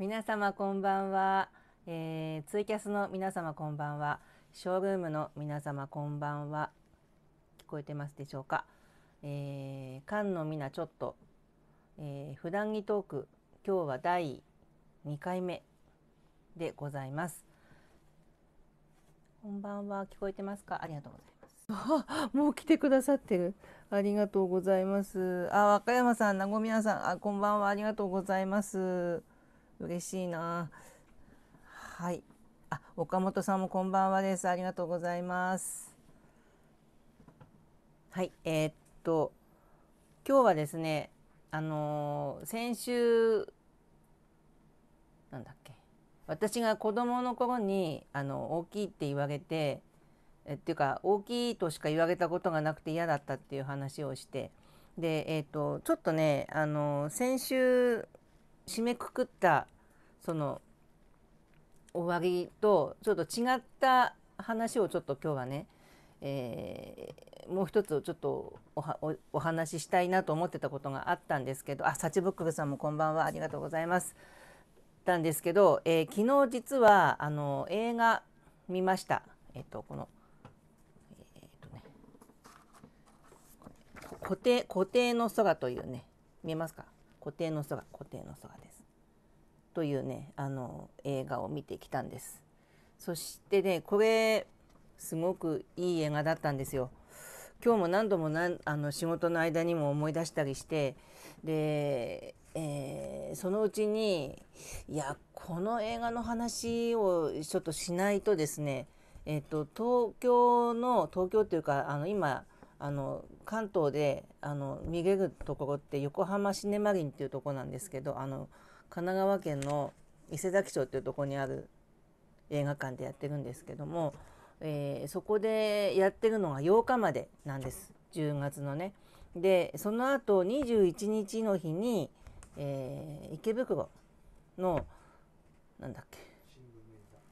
皆様こんばんは、えー、ツイキャスの皆様こんばんはショールームの皆様こんばんは聞こえてますでしょうか、えー、菅野美奈ちょっと、えー、普段着トーク今日は第2回目でございますこんばんは聞こえてますかありがとうございますあ、もう来てくださってる。ありがとうございます。あ、和歌山さん、名古屋さん、あ、こんばんは、ありがとうございます。嬉しいなはいあ岡本さんもこんばんはですありがとうございますはいえー、っと今日はですねあのー、先週なんだっけ私が子供の頃にあの大きいって言われてえっていうか大きいとしか言われたことがなくて嫌だったっていう話をしてでえっ、ー、とちょっとねあの先週締めくくったその終わりとちょっと違った話をちょっと今日はね、えー、もう一つちょっとお話ししたいなと思ってたことがあったんですけどあサチブックルさんもこんばんはありがとうございます。たんですけど、えー、昨日実はあの映画見ました。えっ、とこのえっ、とね固定固定の空というね見えますか固定の人が固定の人がです。というねあの映画を見てきたんです。そしてねこれすごくいい映画だったんですよ。今日も何度もなんあの仕事の間にも思い出したりしてで、えー、そのうちにいやこの映画の話をちょっとしないとですねえっ、と東京の東京というかあの今あの関東であの見れるところって横浜シネマリンっていうとこなんですけどあの神奈川県の伊勢崎町っていうとこにある映画館でやってるんですけども、えー、そこでやってるのが8日までなんです10月のね。でその後21日の日に、えー、池袋のなんだっけ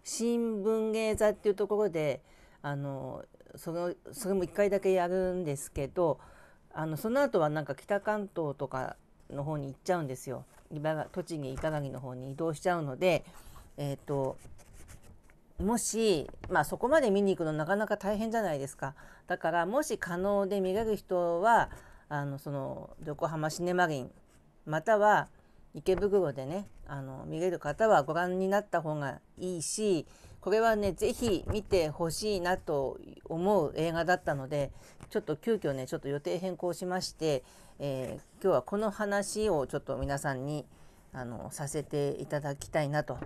新聞芸座っていうところであのそのそれも1回だけやるんですけどあのその後はなんか北関東とかの方に行っちゃうんですよ茨栃木茨城の方に移動しちゃうので、えーと、ともし、まあ、そこまで見に行くのなかなか大変じゃないですかだからもし可能で見れる人はあのその横浜シネマリンまたは池袋でねあの見れる方はご覧になった方がいいしこれはねぜひ見てほしいなと思う映画だったのでちょっと急遽ねちょっと予定変更しまして、えー、今日はこの話をちょっと皆さんにあのさせていただきたいなと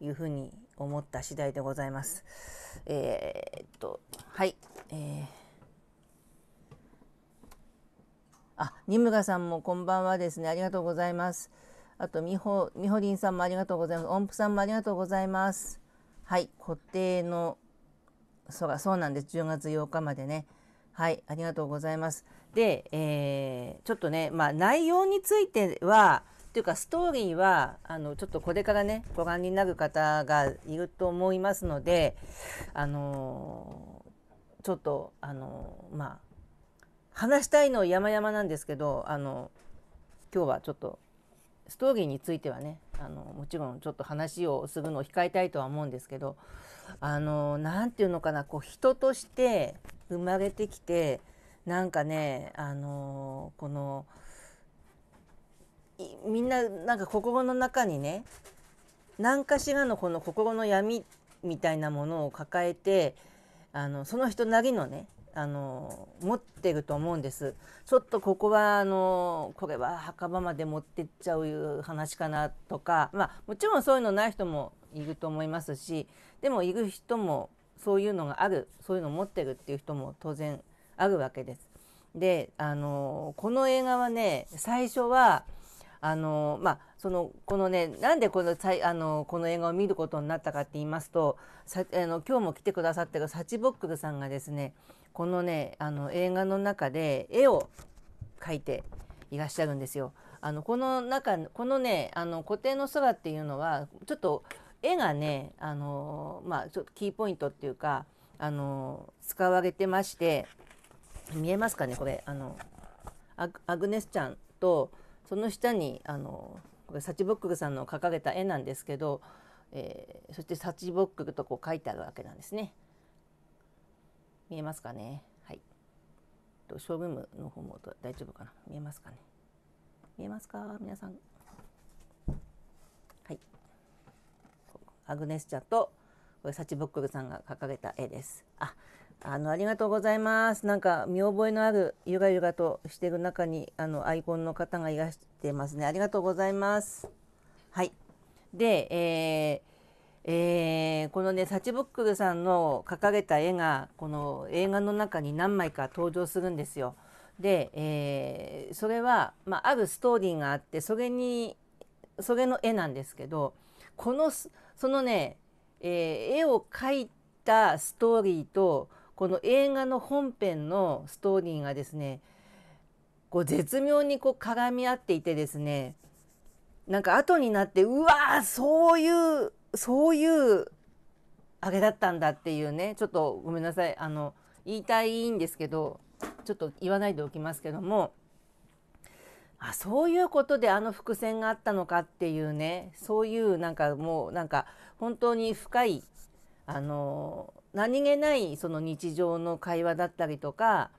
いうふうに思った次第でございます。えー、っとはい、えー、あニムガさんもこんばんはですねありがとうございます。あとみほみほりんさんもありがとうございます。音符さんもありがとうございます。はい固定のそうそうなんです10月8日までねはいありがとうございますで、えー、ちょっとねまあ内容についてはというかストーリーはあのちょっとこれからねご覧になる方がいると思いますのであのー、ちょっとあのー、まあ話したいの山々なんですけどあの今日はちょっとストーリーについてはねあのもちろんちょっと話をするのを控えたいとは思うんですけどあの何て言うのかなこう人として生まれてきてなんかねあのこのみんななんか心の中にね何かしらのこの心の闇みたいなものを抱えてあのその人なりのねあの持ってると思うんですちょっとここはあのこれは墓場まで持ってっちゃう話かなとか、まあ、もちろんそういうのない人もいると思いますしでもいる人もそういうのがあるそういうのを持ってるっていう人も当然あるわけです。であのこの映画はね最初はあのまあそのこのねなんでこのあのこの映画を見ることになったかって言いますとさあの今日も来てくださってるサチボックルさんがですねこのねあの映画の中で絵を描いていらっしゃるんですよ。あのこの中このねあの固定の空っていうのはちょっと絵がねあのまあちょっとキーポイントっていうかあの使われてまして見えますかねこれあのアグネスちゃんとその下にあのこれサチボックルさんの掲げた絵なんですけど、えー、そしてサチボックルとこう書いてあるわけなんですね。見えますかねはいとショールームの方も大丈夫かな見えますかね見えますか皆さんはいアグネスチャとこれサチボックルさんが掲げた絵ですああのありがとうございますなんか見覚えのあるゆらゆらとしてる中にあのアイコンの方がいらしてますねありがとうございますはいで、えーえー、このねサチブックルさんの掲げた絵がこの映画の中に何枚か登場するんですよ。で、えー、それは、まあ、あるストーリーがあってそれにそれの絵なんですけどこのそのね、えー、絵を描いたストーリーとこの映画の本編のストーリーがですねこう絶妙にこう絡み合っていてですねなんか後になってうわーそういうそういうあれだったんだっていうねちょっとごめんなさいあの言いたいんですけどちょっと言わないでおきますけどもあそういうことであの伏線があったのかっていうねそういうなんかもうなんか本当に深いあの何気ないその日常の会話だったりとか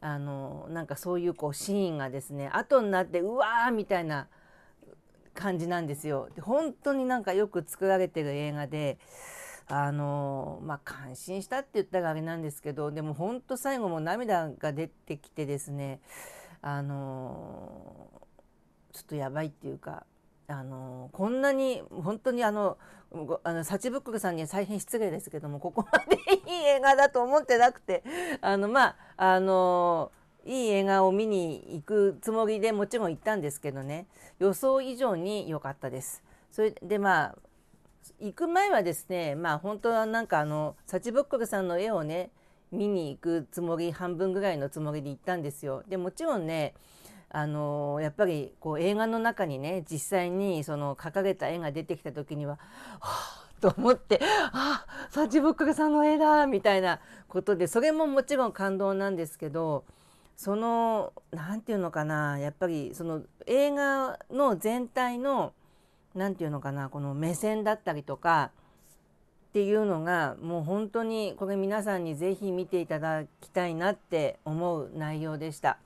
あのなんかそういうこうシーンがですね後になってうわーみたいな感じなんですよ。で本当になんかよく作られてる映画であのまあ感心したって言ったらあれなんですけどでも本当最後も涙が出てきてですねあのちょっとやばいっていうかあのこんなに本当にあのあのサチブックさんには大変失礼ですけどもここまでいい映画だと思ってなくてあのまああのーいい映画を見に行くつもりでもちろん行ったんですけどね予想以上に良かったです。それでまあ行く前はですねまあ本当はなんかあのサチボッコルさんの絵をね見に行くつもり半分ぐらいのつもりで行ったんですよ。でもちろんねあのやっぱりこう映画の中にね実際にその掲げた絵が出てきた時には「はあ」と思って「ああサチボックルさんの絵だ」みたいなことでそれももちろん感動なんですけどその何て言うのかなやっぱりその映画の全体の何て言うのかなこの目線だったりとかっていうのがもう本当にこれ皆さんに是非見ていただきたいなって思う内容でした。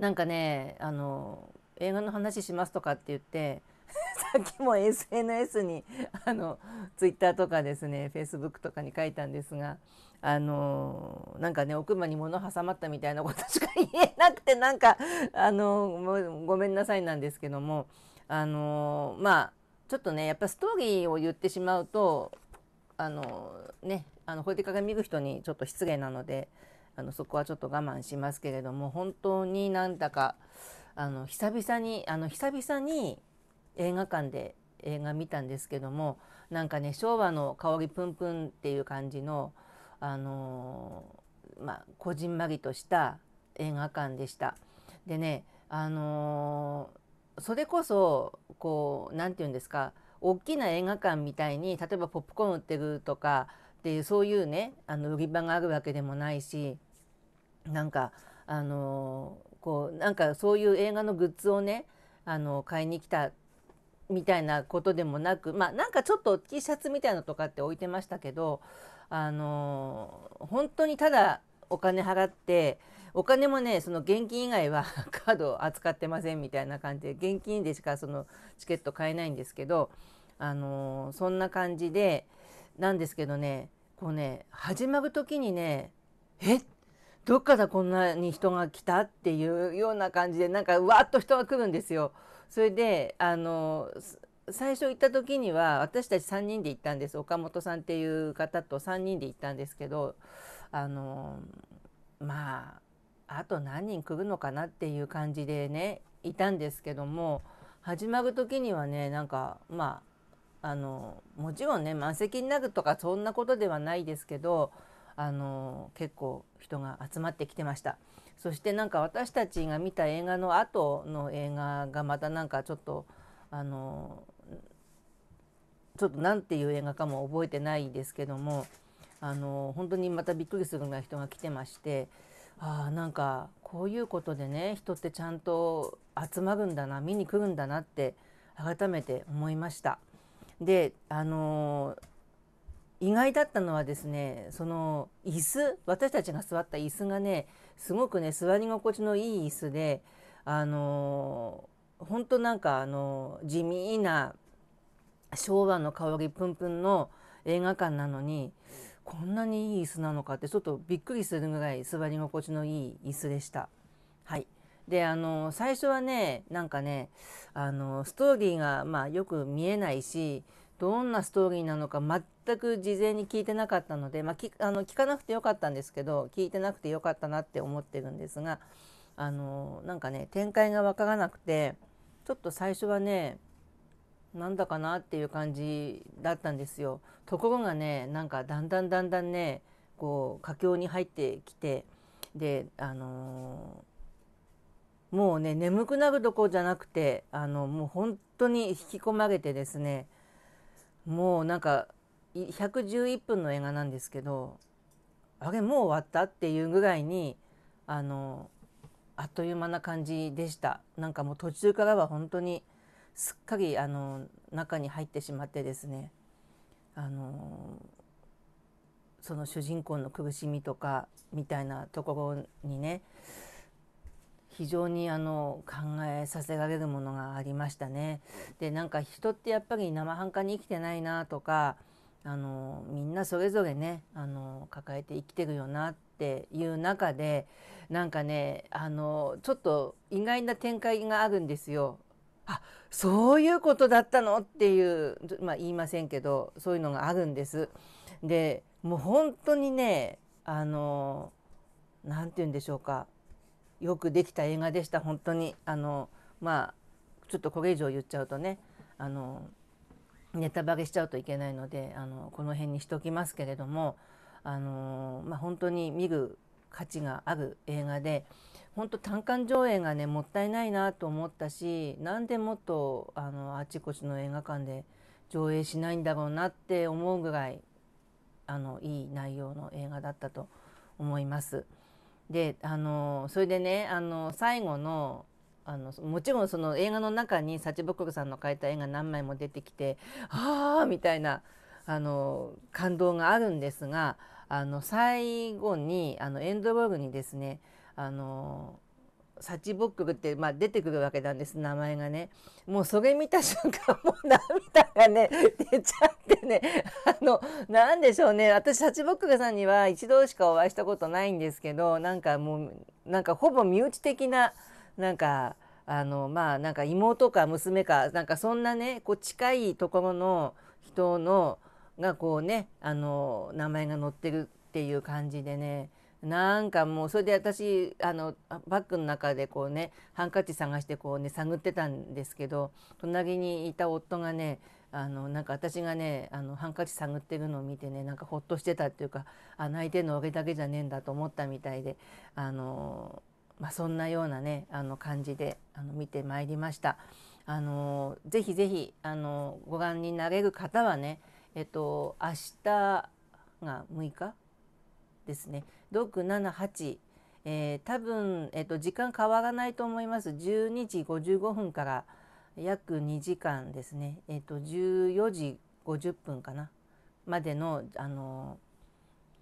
なんかねあの映画の話しますとかって言って さっきも SNS にあの Twitter とかですね Facebook とかに書いたんですがあのなんかね奥歯に物挟まったみたいなことしか言えなくてなんか、あのごめんなさいなんですけども、あのまあちょっとねやっぱストーリーを言ってしまうと、あのねあの法律家が見る人にちょっと失礼なのであのそこはちょっと我慢しますけれども本当になんだかあの久々にあの久々に映画館で映画見たんですけどもなんかね昭和の香りプンプンっていう感じの。あのー、まあ、こじんまりとした映画館でした。でね、あのー、それこそこう何て言うんですか大きな映画館みたいに例えばポップコーン売ってるとかっていうそういうねあの売り場があるわけでもないしなんかあのー、こうなんかそういう映画のグッズをねあの買いに来たみたいなことでもなくまあなんかちょっと T シャツみたいなのとかって置いてましたけどあの本当にただお金払ってお金もねその現金以外は カードを扱ってませんみたいな感じで現金でしかそのチケット買えないんですけど、あのそんな感じでなんですけどねこうね始まる時にねえどっからこんなに人が来たっていうような感じでなんかわっと人が来るんですよ。それであの最初行った時には私たち3人で行ったんです岡本さんっていう方と3人で行ったんですけどあのまああと何人来るのかなっていう感じでねいたんですけども始まる時にはねなんかまああのもちろんね満席になるとかそんなことではないですけどあの結構人が集まってきてました。そしてなんか私たちが見た映画の後の映画がまたなんかちょっとあのちょっと何ていう映画かも覚えてないですけどもあの本当にまたびっくりするぐらい人が来てましてあなんかこういうことでね人ってちゃんと集まるんだな見に来るんだなって改めて思いました。であの意外だったのはですねその椅子私たちが座った椅子がねすごくね座り心地のいい椅子であの本当なんかあの地味な昭和の香りプンプンの映画館なのにこんなにいい椅子なのかってちょっとびっくりするぐらい座り心地のいい椅子でした。はいであの最初はねなんかねあのストーリーが、まあ、よく見えないしどんなストーリーなのか全く事前に聞いてなかったので、まあ、きあの聞かなくてよかったんですけど聞いてなくてよかったなって思ってるんですがあのなんかね展開が分からなくてちょっと最初はねなんだかなっていう感じだったんですよ。ところがねなんかだんだんだんだんねこう佳境に入ってきてであのー、もうね眠くなるどころじゃなくてあのもう本当に引き込まれてですねもうなんか111分の映画なんですけどあれもう終わったっていうぐらいにあのあっという間な感じでした。なんかもう途中からは本当にすっかりあの中に入ってしまってですねあのその主人公の苦しみとかみたいなところにね非常にあの考えさせられるものがありましたね。でなんか人ってやっぱり生半可に生きてないなとかあのみんなそれぞれねあの抱えて生きてるよなっていう中でなんかねあのちょっと意外な展開があるんですよ。あそういうことだったのっていうまあ言いませんけどそういうのがあるんです。でもう本当にねあの何て言うんでしょうかよくできた映画でした本当にあのまあちょっとこれ以上言っちゃうとねあのネタバレしちゃうといけないのであのこの辺にしときますけれどもあの、まあ、本当に見る価値がある映画で本当単館上映がねもったいないなと思ったしなんでもっとあのあちこちの映画館で上映しないんだろうなって思うぐらいあのいい内容の映画だったと思います。であのそれでねあの最後のあのもちろんその映画の中に幸袋さんの描いた絵が何枚も出てきて「ああ!」みたいなあの感動があるんですがあの最後にあのエンドロールにですねあのサチボックルって、まあ、出てくるわけなんです名前がねもうそれ見た瞬間もう涙がね 出ちゃってねあのなんでしょうね私サチボックルさんには一度しかお会いしたことないんですけどなんかもうなんかほぼ身内的ななんかあのまあなんか妹か娘かなんかそんなねこう近いところの人のがこうねあの名前が載ってるっていう感じでねなんかもうそれで私あのバッグの中でこうねハンカチ探してこうね探ってたんですけど隣にいた夫がねあのなんか私がねあのハンカチ探ってるのを見てねなんかほっとしてたっていうかあ泣いてるの俺だけじゃねえんだと思ったみたいであの、まあ、そんなようなねあの感じであの見てまいりました。あのぜひぜひあのご覧になれる方はねえっと明日が6日ですね六七八。えー、多分、えーと、時間変わらないと思います12時55分から約2時間ですね、えーと14時50分かなまでの、あの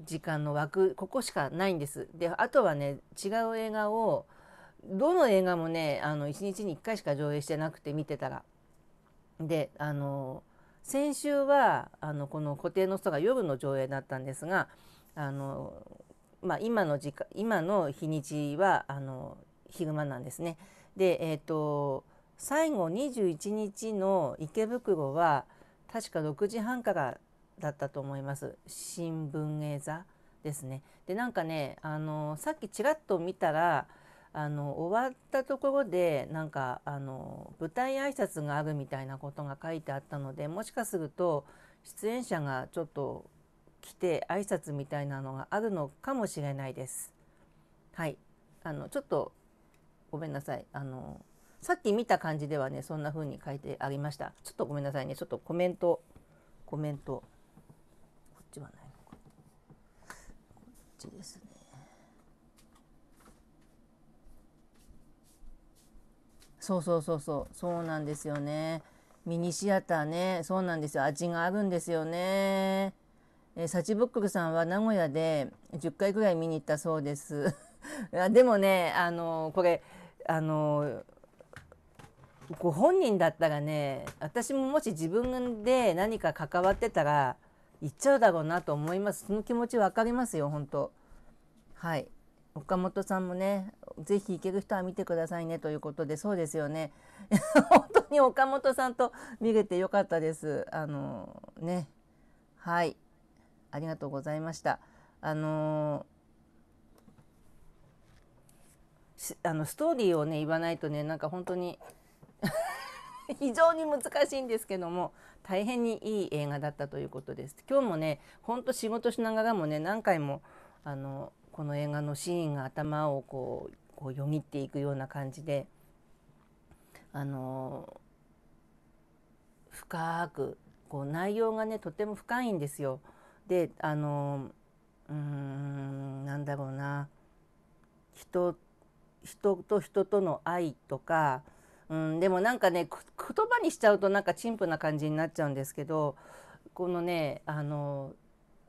ー、時間の枠ここしかないんです。であとはね違う映画をどの映画もねあの1日に1回しか上映してなくて見てたら。であのー、先週はあのこの固定の人が夜の上映だったんですがあのーまあ、今の時間今の日にちはあのヒグマなんですね。で、えーと、最後21日の池袋は確か6時半からだったと思います新聞映座ですね。でなんかねあのさっきちらっと見たらあの終わったところでなんかあの舞台挨拶があるみたいなことが書いてあったのでもしかすると出演者がちょっと来て挨拶みたいなのがあるのかもしれないです。はい、あのちょっとごめんなさい。あのさっき見た感じではねそんな風に書いてありました。ちょっとごめんなさいね。ちょっとコメントコメントこっちはないのか。こっちですね。そうそうそうそうそうなんですよね。ミニシアターねそうなんですよ味があるんですよね。えサチブックさんは名古屋で10回ぐらい見に行ったそうです。でもね、あのこれ、あのご本人だったらね私ももし自分で何か関わってたら行っちゃうだろうなと思いますその気持ち分かりますよ本当はい岡本さんもね是非行ける人は見てくださいねということでそうですよね 本当に岡本さんと見れてよかったですあのねはいありがとうございました。あのー、あのストーリーをね言わないとねなんか本当に 非常に難しいんですけども大変にいい映画だったということです。今日もねほんと仕事しながらもね何回もあのこの映画のシーンが頭をこうこうよぎっていくような感じであの深くこう内容がねとても深いんですよ。であのうーんなんだろうな人人と人との愛とか、うん、でもなんかね言葉にしちゃうとなんか陳腐な感じになっちゃうんですけどこのねあの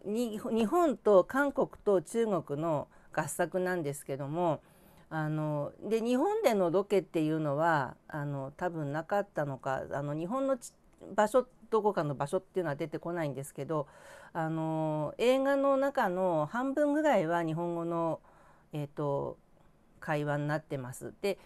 日本と韓国と中国の合作なんですけどもあので日本でのロケっていうのはあの多分なかったのかあの日本の場所どこかの場所っていうのは出てこないんですけどあの映画の中の半分ぐらいは日本語の、えーと、会話になってます。で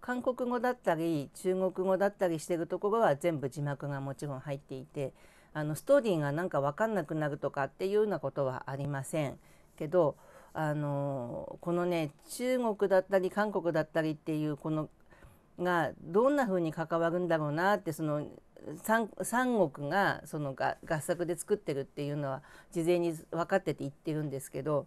韓国語だったり中国語だったりしてるところは全部字幕がもちろん入っていてあのストーリーがなんか分かんなくなるとかっていうようなことはありませんけどあのこのね中国だったり韓国だったりっていうこのがどんな風に関わるんだろうなってその三国がその合作で作ってるっていうのは事前に分かってて言ってるんですけど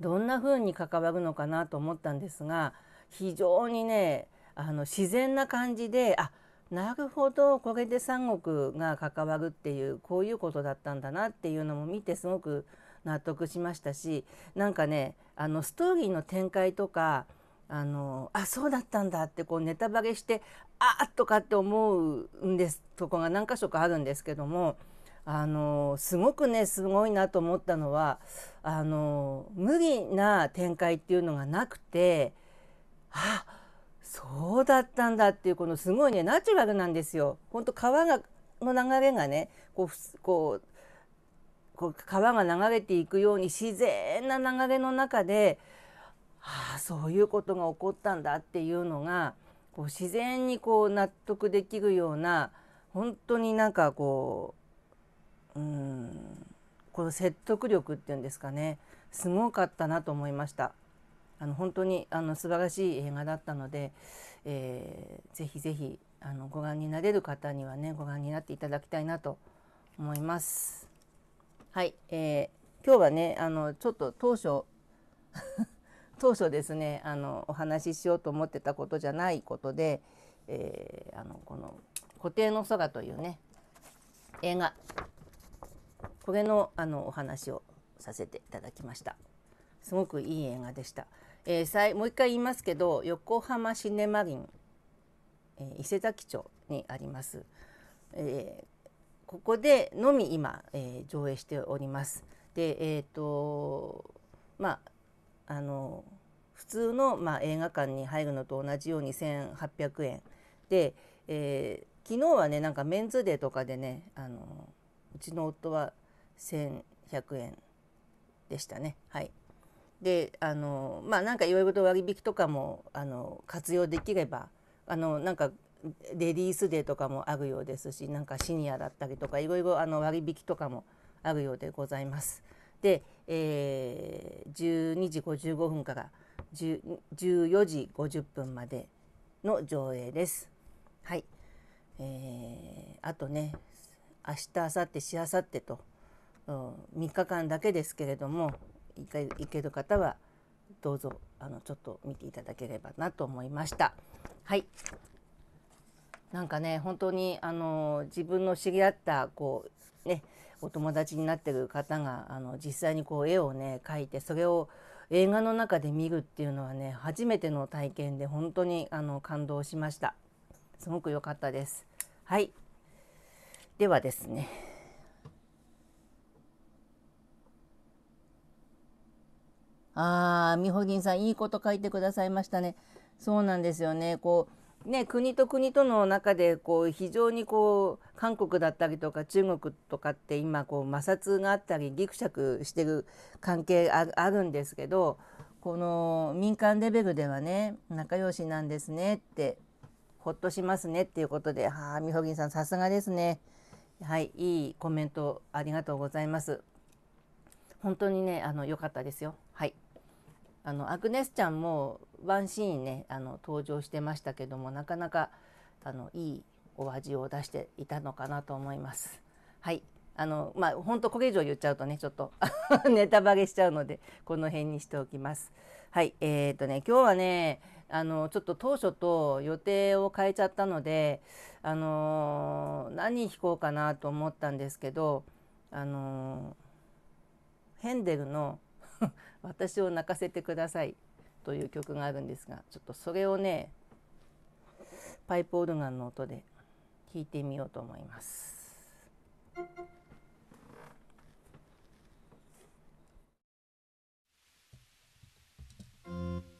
どんな風に関わるのかなと思ったんですが非常にねあの自然な感じであなるほどこれで三国が関わるっていうこういうことだったんだなっていうのも見てすごく納得しましたしなんかねあのストーリーの展開とかあのあそうだったんだってこうネタバレしてあっとかって思うんですとこが何箇所かあるんですけどもあのすごくねすごいなと思ったのはあの無理な展開っていうのがなくてあそうだったんだっていうこのすごいねナチュラルなんですよ。本当川がの流れがねこうこうこう川が流れていくように自然な流れの中でああそういうことが起こったんだっていうのがこう自然にこう納得できるような本当になんかこううんこの説得力っていうんですかねすごかったなと思いました。あの本当にあの素晴らしい映画だったので、えー、ぜひぜひあのご覧になれる方にはねご覧になっていただきたいなと思います。はい、えー、今日はねあのちょっと当初当初ですねあのお話ししようと思ってたことじゃないことで、えー、あのこの「固定の空」というね映画これのあのお話をさせていただきました。すごくいい映画でした。えー、もう一回言いますけど横浜シネマリン、えー、伊勢崎町にあります、えー、ここでのみ今、えー、上映しておりますでえっ、ー、とまああの普通の、まあ、映画館に入るのと同じように1,800円で、えー、昨日はねなんかメンズデーとかでねあのうちの夫は1,100円でしたね。はいであのまあなんかいろいろと割引とかもあの活用できればあのなんかレディースデーとかもあるようですしなんかシニアだったりとかいろいろあの割引とかもあるようでございます。で、えー、12時55分から14時50分までの上映です。はい、えー、あとね明日明後日しあさってと、うん、3日間だけですけれども行ける方はどうぞあのちょっと見ていただければなと思いました。はいなんかね本当にあの自分の知り合ったこうねお友達になってる方があの実際にこう絵をね描いてそれを映画の中で見るっていうのはね初めての体験で本当にあの感動しましたすごく良かったですはいではですねあーみほぎんさんいいこと書いてくださいましたねそうなんですよねこうね、国と国との中でこう非常にこう韓国だったりとか中国とかって今こう摩擦があったりぎくしゃくしてる関係あるんですけどこの民間レベルではね仲良しなんですねってほっとしますねっていうことではあみほぎんさんさすがですねはいいいコメントありがとうございます本当にねあの良かったですよあのアグネスちゃんもワンシーンねあの登場してましたけどもなかなかあのいいお味を出していたのかなと思います。はいあのまあ本当これ以上言っちゃうとねちょっと ネタバレしちゃうのでこの辺にしておきます。はいえー、とね今日はねあのちょっと当初と予定を変えちゃったのであのー、何弾こうかなと思ったんですけどあのー、ヘンデルの「私を泣かせてください」という曲があるんですがちょっとそれをねパイプオルガンの音で聴いてみようと思います。thank you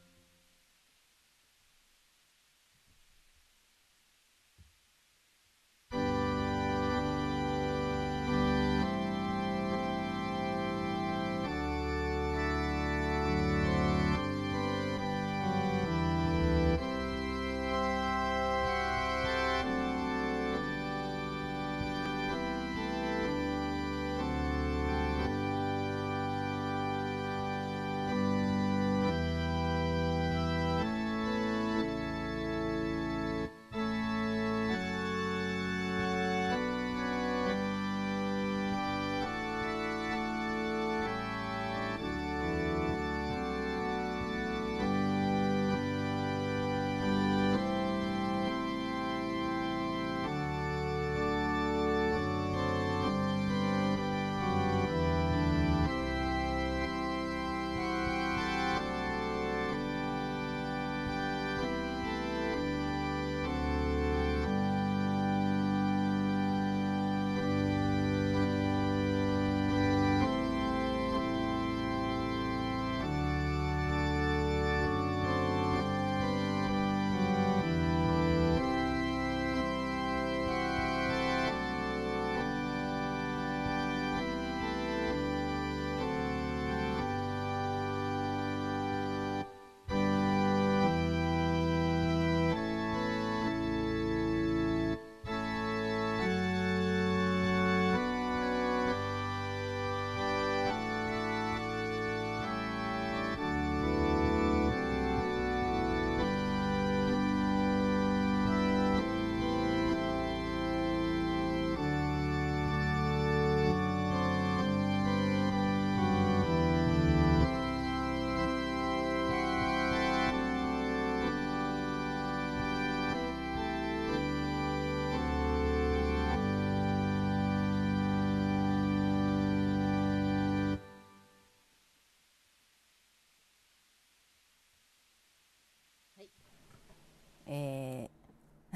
えー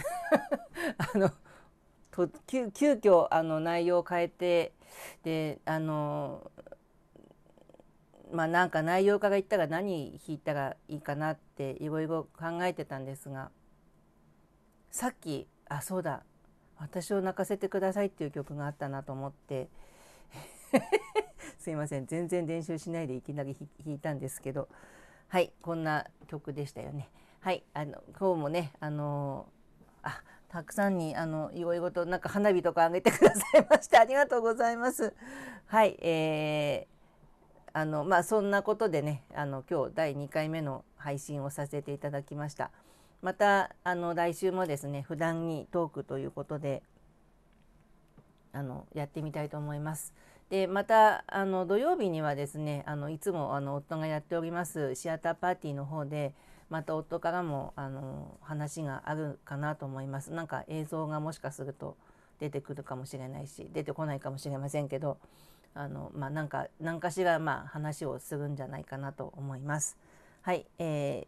あのと急急遽あの内容を変えてであのまあなんか内容家が言ったら何弾いたらいいかなっていろいろ考えてたんですがさっきあそうだ私を泣かせてくださいっていう曲があったなと思って すいません全然練習しないでいきなり弾いたんですけどはいこんな曲でしたよね。はいあの今日もねあのあたくさんにあのいごいごとなんか花火とかあげてくださいまして ありがとうございます。はい、えー、あのまあそんなことでねあの今日第2回目の配信をさせていただきました。またあの来週もですね普段にトークということであのやってみたいと思います。でまたあの土曜日にはですねあのいつもあの夫がやっておりますシアターパーティーの方でまた夫からもあの話があるかなと思います。なんか映像がもしかすると出てくるかもしれないし出てこないかもしれませんけどあの、まあ、なんか何かしらまあ話をするんじゃないかなと思います。はい、え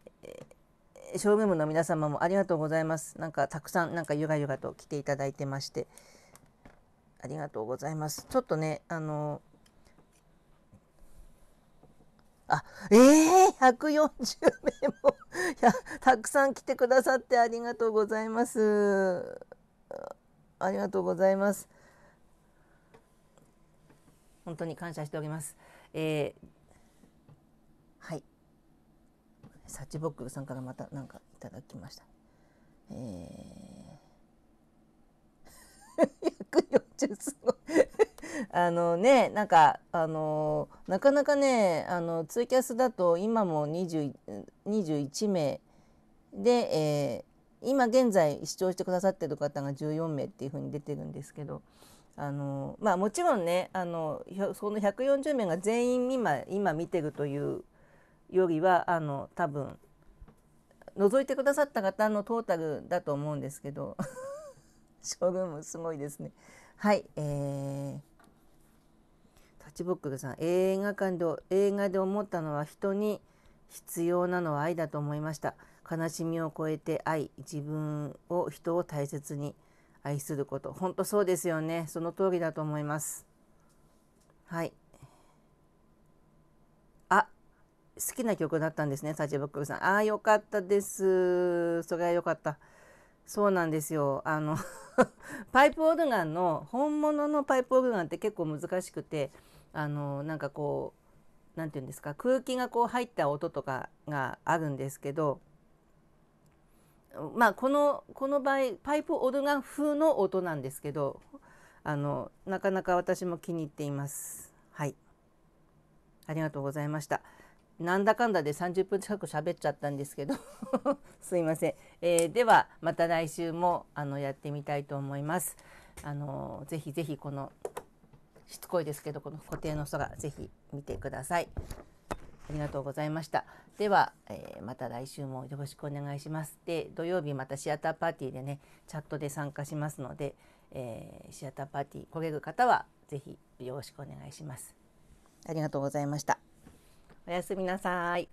ー、ショールームの皆様もありがとうございます。なんかたくさんなんかゆらゆらと来ていただいてましてありがとうございます。ちょっとねあのあ、ええー、140名も いや、たくさん来てくださってありがとうございます。ありがとうございます。本当に感謝しております。えー、はい。サチボックさんからまた何かいただきました。えー、140 すごい。あのねなんかあのなかなかねあのツイキャスだと今も21名で、えー、今現在視聴してくださってる方が14名っていうふうに出てるんですけど。あのまあ、もちろんねあのその140名が全員今今見てるというよりはあの多分覗いてくださった方のトータルだと思うんですけどショールームすごいですね。はい、えーチボックルさん映画館で映画で思ったのは人に必要なのは愛だと思いました悲しみを超えて愛自分を人を大切に愛すること本当そうですよねその通りだと思いますはいあ好きな曲だったんですねサチボックルさんああよかったですそれはよかったそうなんですよあの パイプオルガンの本物のパイプオルガンって結構難しくてあのなんかこう何て言うんですか空気がこう入った音とかがあるんですけどまあこのこの場合パイプオルガン風の音なんですけどあのなかなか私も気に入っています。はいありがとうございました。なんだかんだで30分近く喋っちゃったんですけど すいません、えー、ではまた来週もあのやってみたいと思います。あのぜひぜひこのしつこいですけどこの固定の空ぜひ見てくださいありがとうございましたでは、えー、また来週もよろしくお願いしますで土曜日またシアターパーティーでねチャットで参加しますので、えー、シアターパーティー焦げる方はぜひよろしくお願いしますありがとうございましたおやすみなさい